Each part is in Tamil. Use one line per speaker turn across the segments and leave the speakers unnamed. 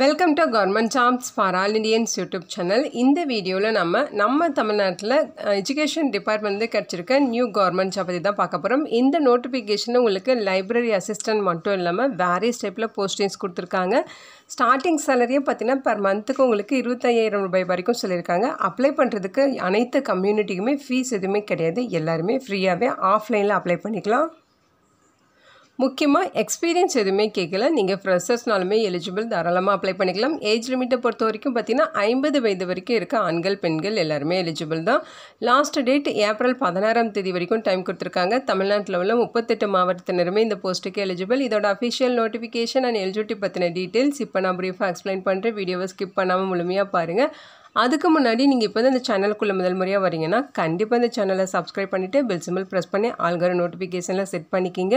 welcome to government jobs for all Indians YouTube channel இந்த வீடியோவில் நம்ம நம்ம தமிழ்நாட்டில் எஜுகேஷன் டிபார்ட்மெண்ட்லேருந்து கிடச்சிருக்க நியூ கவர்மெண்ட் ஜாப் பற்றி தான் பார்க்க போகிறோம் இந்த நோட்டிஃபிகேஷன் உங்களுக்கு லைப்ரரி அசிஸ்டன்ட் மட்டும் இல்லாமல் வேரியஸ் டைப்பில் போஸ்டிங்ஸ் கொடுத்துருக்காங்க ஸ்டார்டிங் சேலரியும் பார்த்தீங்கன்னா பர் மந்த்துக்கு உங்களுக்கு இருபத்தையாயிரம் ரூபாய் வரைக்கும் சொல்லியிருக்காங்க அப்ளை பண்ணுறதுக்கு அனைத்து கம்யூனிட்டிக்குமே ஃபீஸ் எதுவுமே கிடையாது எல்லாருமே ஃப்ரீயாகவே ஆஃப்லைனில் அப்ளை பண்ணிக்கலாம் முக்கியமாக எக்ஸ்பீரியன்ஸ் எதுவுமே கேட்கல நீங்கள் ஃப்ரெஷர்ஸ்னாலுமே எலிஜிபிள் தாராளமாக அப்ளை பண்ணிக்கலாம் ஏஜ் லிமிட்டை பொறுத்த வரைக்கும் பார்த்தீங்கன்னா ஐம்பது வயது வரைக்கும் இருக்க ஆண்கள் பெண்கள் எல்லாருமே எலிஜிபிள் தான் லாஸ்ட் டேட் ஏப்ரல் பதினாறாம் தேதி வரைக்கும் டைம் கொடுத்துருக்காங்க தமிழ்நாட்டில் உள்ள முப்பத்தெட்டு மாவட்டத்தினருமே இந்த போஸ்ட்டுக்கு எலிஜிபிள் இதோட அஃபிஷியல் நோட்டிஃபிகேஷன் அண்ட் எலிஜிபிலிட்டி பற்றின டீட்டெயில்ஸ் இப்போ நான் ப்ரீஃபாக எக்ஸ்பிளைன் பண்ணுறேன் வீடியோவை ஸ்கிப் பண்ணாமல் முழுமையாக பாருங்கள் அதுக்கு முன்னாடி நீங்கள் இப்போ இந்த சேனலுக்குள்ளே முதல் முறையாக வரீங்கன்னா கண்டிப்பாக இந்த சேனலை சப்ஸ்கிரைப் பண்ணிவிட்டு பெல் சிம்பிள் ப்ரெஸ் பண்ணி ஆள்கிற நோட்டிஃபிகேஷனில் செட் பண்ணிக்கிங்க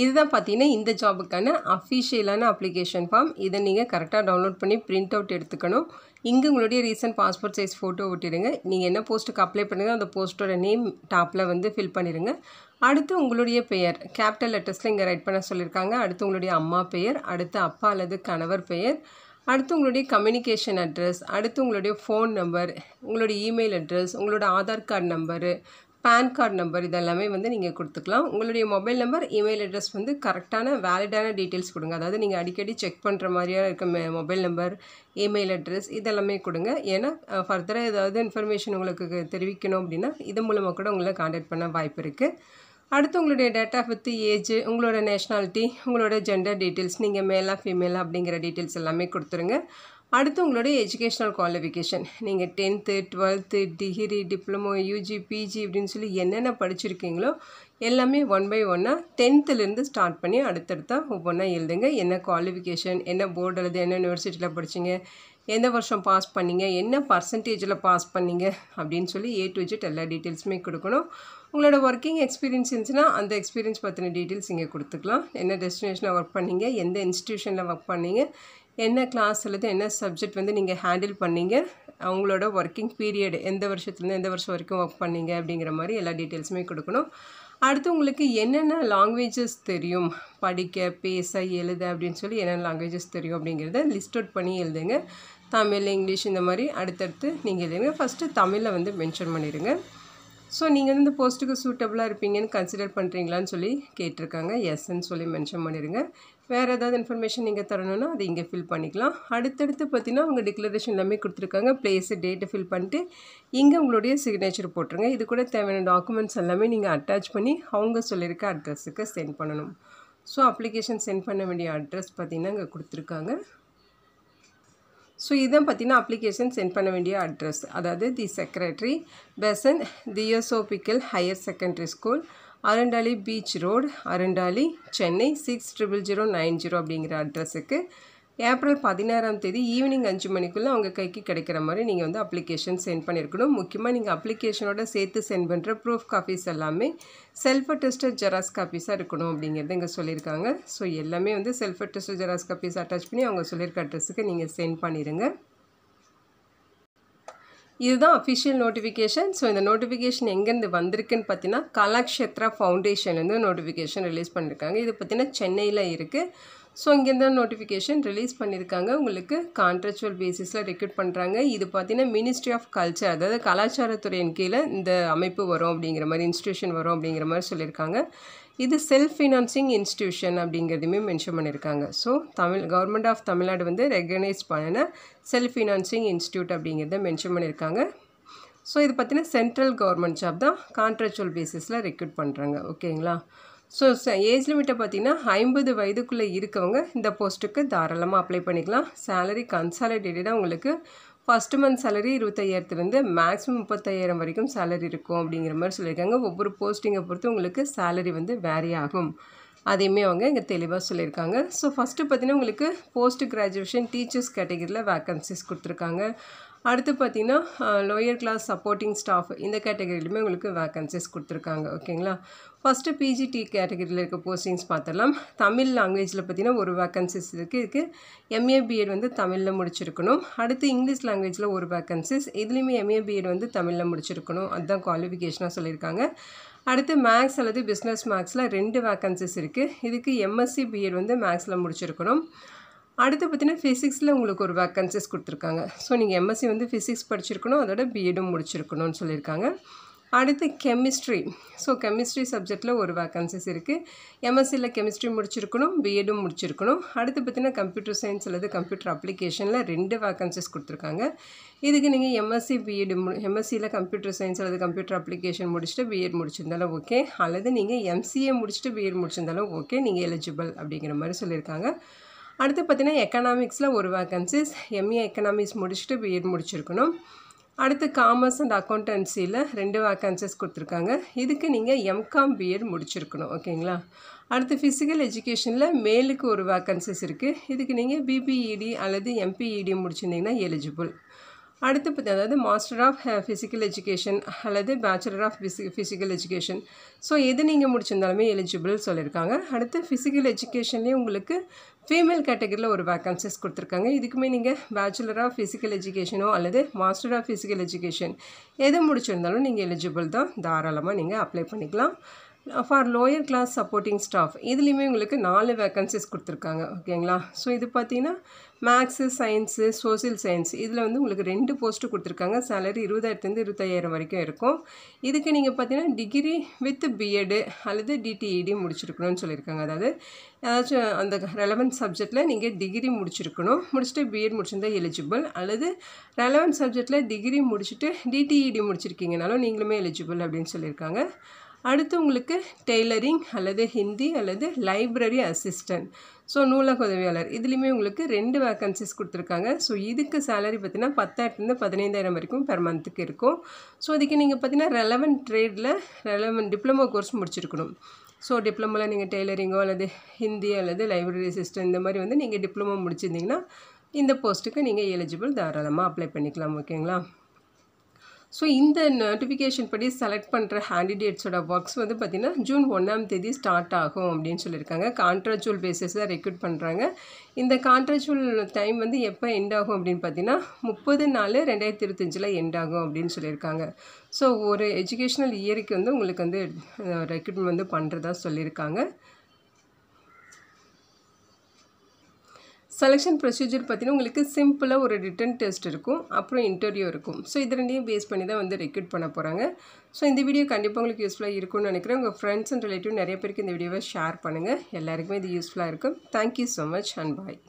இதுதான் பார்த்தீங்கன்னா இந்த ஜாபுக்கான அஃபிஷியலான அப்ளிகேஷன் ஃபார்ம் இதை நீங்கள் கரெக்டாக டவுன்லோட் பண்ணி பிரிண்ட் அவுட் எடுத்துக்கணும் இங்கே உங்களுடைய ரீசன்ட் பாஸ்போர்ட் சைஸ் ஃபோட்டோ விட்டுடுங்க நீங்கள் என்ன போஸ்ட்டுக்கு அப்ளை பண்ணுங்கள் அந்த போஸ்ட்டோட நேம் டாப்பில் வந்து ஃபில் பண்ணிடுங்க அடுத்து உங்களுடைய பெயர் கேபிட்டல் லெட்டர்ஸில் இங்கே ரைட் பண்ண சொல்லியிருக்காங்க அடுத்து உங்களுடைய அம்மா பெயர் அடுத்து அப்பா அல்லது கணவர் பெயர் அடுத்து உங்களுடைய கம்யூனிகேஷன் அட்ரஸ் அடுத்து உங்களுடைய ஃபோன் நம்பர் உங்களுடைய இமெயில் அட்ரஸ் உங்களோட Aadhaar card number PAN card number இதெல்லாமே வந்து நீங்கள் கொடுத்துக்கலாம் உங்களுடைய மொபைல் நம்பர் இமெயில் அட்ரஸ் வந்து கரெக்டான வேலிடான டீட்டெயில்ஸ் கொடுங்க அதாவது நீங்கள் அடிக்கடி செக் பண்ணுற மாதிரியாக இருக்க மொபைல் நம்பர் இமெயில் அட்ரஸ் இதெல்லாமே கொடுங்க ஏன்னா ஃபர்தராக ஏதாவது இன்ஃபர்மேஷன் உங்களுக்கு தெரிவிக்கணும் அப்படின்னா இது மூலமாக கூட உங்களை காண்டாக்ட் பண்ண வாய்ப்பு இருக்குது அடுத்து உங்களுடைய டேட் ஆஃப் பர்த் ஏஜ் உங்களோட நேஷ்னாலிட்டி உங்களோட ஜெண்டர் டீட்டெயில்ஸ் நீங்கள் மேலா ஃபீமேலாக அப்படிங்கிற டீட்டெயில்ஸ் எல்லாமே கொடுத்துருங்க அடுத்து உங்களுடைய எஜுகேஷ்னல் குவாலிஃபிகேஷன் நீங்கள் tenth twelfth degree diploma UG PG அப்படின்னு சொல்லி என்னென்ன படிச்சிருக்கீங்களோ எல்லாமே ஒன் பை ஒன்னாக டென்த்துலேருந்து ஸ்டார்ட் பண்ணி அடுத்தடுத்தா ஒவ்வொன்றா எழுதுங்க என்ன குவாலிஃபிகேஷன் என்ன போர்டு எழுது என்ன யூனிவர்சிட்டியில் படிச்சிங்க எந்த வருஷம் பாஸ் பண்ணிங்க என்ன பர்சன்டேஜில் பாஸ் பண்ணிங்க அப்படின்னு சொல்லி ஏ டு ஜெட் எல்லா டீட்டெயில்ஸுமே கொடுக்கணும் உங்களோட ஒர்க்கிங் எக்ஸ்பீரியன்ஸ் இருந்துச்சுன்னா அந்த எக்ஸ்பீரியன்ஸ் பற்றின டீட்டெயில்ஸ் இங்கே கொடுத்துக்கலாம் என்ன டெஸ்டினேஷனில் ஒர்க் பண்ணிங்க எந்த இன்ஸ்டியூஷனில் ஒர்க் பண்ணிங்க என்ன அல்லது என்ன சப்ஜெக்ட் வந்து நீங்கள் ஹேண்டில் பண்ணீங்க அவங்களோட ஒர்க்கிங் பீரியட் எந்த வருஷத்துலேருந்து எந்த வருஷம் வரைக்கும் ஒர்க் பண்ணீங்க அப்படிங்கிற மாதிரி எல்லா டீட்டெயில்ஸுமே கொடுக்கணும் அடுத்து உங்களுக்கு என்னென்ன லாங்குவேஜஸ் தெரியும் படிக்க பேச எழுத அப்படின்னு சொல்லி என்னென்ன லாங்குவேஜஸ் தெரியும் அப்படிங்கிறத லிஸ்ட் அவுட் பண்ணி எழுதுங்க தமிழ் இங்கிலீஷ் இந்த மாதிரி அடுத்தடுத்து நீங்கள் எழுதுங்க ஃபஸ்ட்டு தமிழில் வந்து மென்ஷன் பண்ணிடுங்க ஸோ நீங்கள் வந்து இந்த போஸ்ட்டுக்கு சூட்டபுளாக இருப்பீங்கன்னு கன்சிடர் பண்ணுறீங்களான்னு சொல்லி கேட்டிருக்காங்க எஸ்ன்னு சொல்லி மென்ஷன் பண்ணிடுங்க வேறு ஏதாவது இன்ஃபர்மேஷன் நீங்கள் தரணும்னா அது இங்கே ஃபில் பண்ணிக்கலாம் அடுத்தடுத்து பார்த்தீங்கன்னா அவங்க டிக்ளரேஷன் எல்லாமே கொடுத்துருக்காங்க பிளேஸு டேட்டை ஃபில் பண்ணிட்டு இங்கே உங்களுடைய சிக்னேச்சர் போட்டுருங்க இது கூட தேவையான டாக்குமெண்ட்ஸ் எல்லாமே நீங்கள் அட்டாச் பண்ணி அவங்க சொல்லியிருக்க அட்ரஸுக்கு சென்ட் பண்ணணும் ஸோ அப்ளிகேஷன் சென்ட் பண்ண வேண்டிய அட்ரஸ் பார்த்திங்கன்னா இங்கே கொடுத்துருக்காங்க ஸோ இதை பார்த்தீங்கன்னா அப்ளிகேஷன் சென்ட் பண்ண வேண்டிய அட்ரஸ் அதாவது the secretary Besant theosophical higher secondary school Arundale beach road Arundale Chennai six triple zero nine zero அப்படிங்கிற அட்ரஸுக்கு ஏப்ரல் பதினாறாம் தேதி ஈவினிங் அஞ்சு மணிக்குள்ளே அவங்க கைக்கு கிடைக்கிற மாதிரி நீங்கள் வந்து அப்ளிகேஷன் சென்ட் பண்ணியிருக்கணும் முக்கியமாக நீங்கள் அப்ளிகேஷனோட சேர்த்து சென்ட் பண்ணுற ப்ரூஃப் காப்பீஸ் எல்லாமே செல்ஃப் அட்டஸ்டட் ஜெராக்ஸ் காப்பீஸாக இருக்கணும் அப்படிங்கிறது இங்கே சொல்லியிருக்காங்க ஸோ எல்லாமே வந்து self attested xerox copies attach பண்ணி அவங்க சொல்லியிருக்க அட்ரஸுக்கு நீங்கள் சென்ட் பண்ணிடுங்க இதுதான் அஃபிஷியல் நோட்டிஃபிகேஷன் ஸோ இந்த நோட்டிஃபிகேஷன் எங்கேருந்து வந்திருக்குன்னு பார்த்தீங்கன்னா கலாக்ஷேத்ரா ஃபவுண்டேஷன்லேருந்து நோட்டிஃபிகேஷன் ரிலீஸ் பண்ணியிருக்காங்க இது பார்த்தீங்கன்னா சென்னையில் இருக்குது ஸோ இங்கேருந்து நோட்டிஃபிகேஷன் ரிலீஸ் பண்ணியிருக்காங்க உங்களுக்கு கான்ட்ராக்சுவல் பேசிஸில் ரெக்ரூட் பண்ணுறாங்க இது பார்த்தீங்கன்னா மினிஸ்ட்ரி ஆஃப் கல்ச்சர் அதாவது கலாச்சாரத்துறையின் கீழே இந்த அமைப்பு வரும் அப்படிங்கிற மாதிரி இன்ஸ்டியூஷன் வரும் அப்படிங்கிற மாதிரி சொல்லியிருக்காங்க இது செல்ஃப் ஃபினான்சிங் இன்ஸ்டியூஷன் அப்படிங்கிறதுமே மென்ஷன் பண்ணியிருக்காங்க so Tamil government of Tamil Nadu வந்து ரெகனைஸ் பண்ணின செல்ஃப் ஃபினான்சிங் இன்ஸ்டியூட் அப்படிங்கிறத மென்ஷன் பண்ணியிருக்காங்க ஸோ இது பார்த்தீங்கன்னா சென்ட்ரல் கவர்மெண்ட் ஜாப் தான் கான்ட்ராக்சுவல் பேசிஸில் ரெக்ரூட் பண்ணுறாங்க ஓகேங்களா ஸோ ஏஜ் லிமிட்டை பார்த்திங்கன்னா ஐம்பது வயதுக்குள்ளே இருக்கவங்க இந்த போஸ்ட்டுக்கு தாராளமாக அப்ளை பண்ணிக்கலாம் சேலரி கன்சாலிடேட்டடாக உங்களுக்கு ஃபஸ்ட்டு மந்த் சேலரி இருபத்தையாயிரத்துலேருந்து மேக்ஸிமம் முப்பத்தாயிரம் வரைக்கும் சேலரி இருக்கும் அப்படிங்கிற மாதிரி சொல்லியிருக்காங்க ஒவ்வொரு போஸ்டிங்கை பொறுத்து உங்களுக்கு சேலரி வந்து வேரி ஆகும் அதையுமே அவங்க இங்கே தெளிவாக சொல்லியிருக்காங்க ஸோ ஃபஸ்ட்டு பார்த்திங்கன்னா உங்களுக்கு போஸ்ட் கிராஜுவேஷன் டீச்சர்ஸ் கேட்டகரியில் வேக்கன்சிஸ் கொடுத்துருக்காங்க அடுத்து பார்த்தீங்கன்னா லோயர் கிளாஸ் சப்போர்ட்டிங் ஸ்டாஃப் இந்த கேட்டகரியிலுமே உங்களுக்கு வேக்கன்சிஸ் கொடுத்துருக்காங்க ஓகேங்களா ஃபஸ்ட்டு பிஜிடி கேட்டகரியில் இருக்க போஸ்டிங்ஸ் பார்த்துடலாம் தமிழ் லாங்குவேஜில் பார்த்திங்கன்னா ஒரு வேக்கன்சிஸ் இருக்குது இருக்குது எம்ஏ பிஎட் வந்து தமிழில் முடிச்சிருக்கணும் அடுத்து இங்கிலீஷ் லாங்குவேஜில் ஒரு வேக்கன்சிஸ் இதுலேயுமே எம்ஏ பிஎட் வந்து தமிழில் முடிச்சிருக்கணும் அதுதான் குவாலிஃபிகேஷனாக சொல்லியிருக்காங்க அடுத்து மேக்ஸ் அல்லது பிஸ்னஸ் மேக்ஸில் ரெண்டு வேக்கன்சிஸ் இருக்குது இதுக்கு எம்எஸ்சி பிஎட் வந்து மேக்ஸில் முடிச்சிருக்கணும் அடுத்து பார்த்தீங்கன்னா ஃபிசிக்ஸில் உங்களுக்கு ஒரு வேக்கன்சிஸ் கொடுத்துருக்காங்க ஸோ நீங்கள் எம்எஸ்சி வந்து ஃபிசிக்ஸ் படிச்சிருக்கணும் அதோட பிஎடும் முடிச்சிருக்கணும்னு சொல்லியிருக்காங்க அடுத்து கெமிஸ்ட்ரி ஸோ கெமிஸ்ட்ரி சப்ஜெக்டில் ஒரு வேக்கன்சிஸ் இருக்குது எம்எஸ்சியில் கெமிஸ்ட்ரி முடிச்சிருக்கணும் பிஎடும் முடிச்சிருக்கணும் அடுத்து பார்த்திங்கன்னா கம்ப்யூட்டர் சயின்ஸ் அல்லது கம்ப்யூட்டர் அப்ளிகேஷனில் ரெண்டு வேக்கன்சிஸ் கொடுத்துருக்காங்க இதுக்கு நீங்கள் எம்எஸ்சி பிஎடு மு எம்எஸ்சியில் கம்ப்யூட்டர் சயின்ஸ் அல்லது கம்ப்யூட்டர் அப்ளிகேஷன் முடிச்சுட்டு பிஎட் முடிச்சிருந்தாலும் ஓகே அல்லது நீங்கள் எம்சிஏ முடிச்சுட்டு பிஎட் முடிச்சிருந்தாலும் ஓகே நீங்கள் எலிஜிபிள் அப்படிங்கிற மாதிரி சொல்லியிருக்காங்க அடுத்து பார்த்தீங்கன்னா எக்கனாமிக்ஸில் ஒரு வேக்கன்சிஸ் எம்ஏ எக்கனாமிக்ஸ் முடிச்சுட்டு பிஎட் முடிச்சிருக்கணும் அடுத்து காமர்ஸ் அண்ட் அக்கௌண்டன்சியில் ரெண்டு வேக்கன்சிஸ் கொடுத்துருக்காங்க இதுக்கு நீங்கள் எம்காம் பிஎட் முடிச்சிருக்கணும் ஓகேங்களா அடுத்து ஃபிசிக்கல் எஜுகேஷனில் மேலுக்கு ஒரு வேக்கன்சிஸ் இருக்குது இதுக்கு நீங்கள் பிபிஇடி e அல்லது எம்பிஇடி e முடிச்சிருந்தீங்கன்னா எலிஜிபிள் அடுத்து பற்றி அதாவது மாஸ்டர் ஆஃப் ஃபிசிக்கல் எஜுகேஷன் அல்லது பேச்சுலர் ஆஃப் ஃபிசி ஃபிசிக்கல் எஜுகேஷன் ஸோ எது நீங்கள் முடிச்சிருந்தாலுமே எலிஜிபிள் சொல்லியிருக்காங்க அடுத்து ஃபிசிக்கல் எஜுகேஷன்லேயே உங்களுக்கு ஃபீமேல் கேட்டகரியில் ஒரு வேக்கன்சிஸ் கொடுத்துருக்காங்க இதுக்குமே நீங்கள் பேச்சுலர் ஆஃப் ஃபிசிக்கல் எஜுகேஷனோ அல்லது மாஸ்டர் ஆஃப் ஃபிசிக்கல் எஜுகேஷன் எது முடிச்சிருந்தாலும் நீங்கள் எலிஜிபிள் தான் தாராளமாக நீங்கள் அப்ளை பண்ணிக்கலாம் for lower class supporting staff இதுலேயுமே உங்களுக்கு நாலு வேக்கன்சிஸ் கொடுத்துருக்காங்க ஓகேங்களா ஸோ இது பார்த்தீங்கன்னா மேக்ஸு சயின்ஸு சோசியல் சயின்ஸ் இதில் வந்து உங்களுக்கு ரெண்டு போஸ்ட்டு கொடுத்துருக்காங்க சேலரி இருபதாயிரத்துலேருந்து இருபத்தாயிரம் வரைக்கும் இருக்கும் இதுக்கு நீங்கள் பார்த்தீங்கன்னா டிகிரி வித் பிஎடு அல்லது டிடிஇடி e முடிச்சிருக்கணும்னு சொல்லியிருக்காங்க அதாவது ஏதாச்சும் அந்த ரெலவெண்ட் சப்ஜெக்டில் நீங்கள் டிகிரி முடிச்சிருக்கணும் முடிச்சுட்டு பிஎட் முடிச்சிருந்தால் எலிஜிபிள் அல்லது ரெலவெண்ட் சப்ஜெக்டில் டிகிரி முடிச்சுட்டு டிடிஇடி e முடிச்சிருக்கீங்கனாலும் நீங்களுமே எலிஜிபிள் அப்படின்னு சொல்லியிருக்காங்க அடுத்து உங்களுக்கு டெய்லரிங் அல்லது ஹிந்தி அல்லது லைப்ரரி அசிஸ்டன்ட் ஸோ நூலக உதவியாளர் இதுலேயுமே உங்களுக்கு ரெண்டு வேக்கன்சிஸ் கொடுத்துருக்காங்க ஸோ இதுக்கு சேலரி பார்த்தீங்கன்னா பத்தாயிரத்துலேருந்து பதினைந்தாயிரம் வரைக்கும் பெர் மந்த்துக்கு இருக்கும் ஸோ அதுக்கு நீங்கள் பார்த்தீங்கன்னா ரெலவென்ட் ட்ரேடில் ரெலவென்ட் டிப்ளமோ கோர்ஸ் முடிச்சிருக்கணும் ஸோ டிப்ளமோவில் நீங்கள் டெய்லரிங்கோ அல்லது ஹிந்தி அல்லது லைப்ரரி அசிஸ்டன்ட் இந்த மாதிரி வந்து நீங்கள் டிப்ளமோ முடிச்சிருந்தீங்கன்னா இந்த போஸ்ட்டுக்கு நீங்கள் எலிஜிபிள் தாராளமாக அப்ளை பண்ணிக்கலாம் ஓகேங்களா ஸோ இந்த நோட்டிஃபிகேஷன் படி செலக்ட் பண்ணுற ஹேண்டிடேட்ஸோட ஒர்க்ஸ் வந்து பார்த்திங்கன்னா ஜூன் ஒன்றாம் தேதி ஸ்டார்ட் ஆகும் அப்படின்னு சொல்லியிருக்காங்க கான்ட்ராக்சுவல் தான் ரெக்ரூட் பண்ணுறாங்க இந்த கான்ட்ராக்சுவல் டைம் வந்து எப்போ எண்ட் ஆகும் அப்படின்னு பார்த்தீங்கன்னா முப்பது நாலு ரெண்டாயிரத்தி இருபத்தஞ்சில் எண்ட் ஆகும் அப்படின்னு சொல்லியிருக்காங்க ஸோ ஒரு எஜுகேஷ்னல் இயருக்கு வந்து உங்களுக்கு வந்து ரெக்ரூட்மெண்ட் வந்து பண்ணுறதா சொல்லியிருக்காங்க செலெக்ஷன் ப்ரொசீஜர் பார்த்தீங்கன்னா உங்களுக்கு சிம்பிளாக ஒரு ரிட்டன் டெஸ்ட் இருக்கும் அப்புறம் இன்டர்வியூ இருக்கும் ஸோ இது ரெண்டையும் பேஸ் பண்ணி தான் வந்து ரெக்ரூட் பண்ண போகிறாங்க ஸோ இந்த வீடியோ கண்டிப்பாக உங்களுக்கு யூஸ்ஃபுல்லாக இருக்கும்னு நினைக்கிறேன் உங்கள் ஃப்ரெண்ட்ஸ் அண்ட் ரிலேட்டிவ் நிறைய பேருக்கு இந்த வீடியோவை ஷேர் பண்ணுங்கள் எல்லாருக்குமே இது யூஸ்ஃபுல்லாக இருக்கும் thank you so much and bye